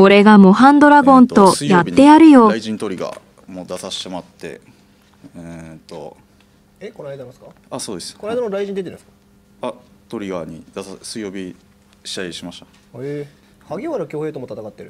俺がモハンドラゴンとやってやるよ。大臣トリガーも出させてもらって、えー、っと。え、この間ですか。あ、そうです。この間の大臣出てるんですか。あ、トリガーに出さ、水曜日試合しました。ええー、萩原恭平とも戦ってる。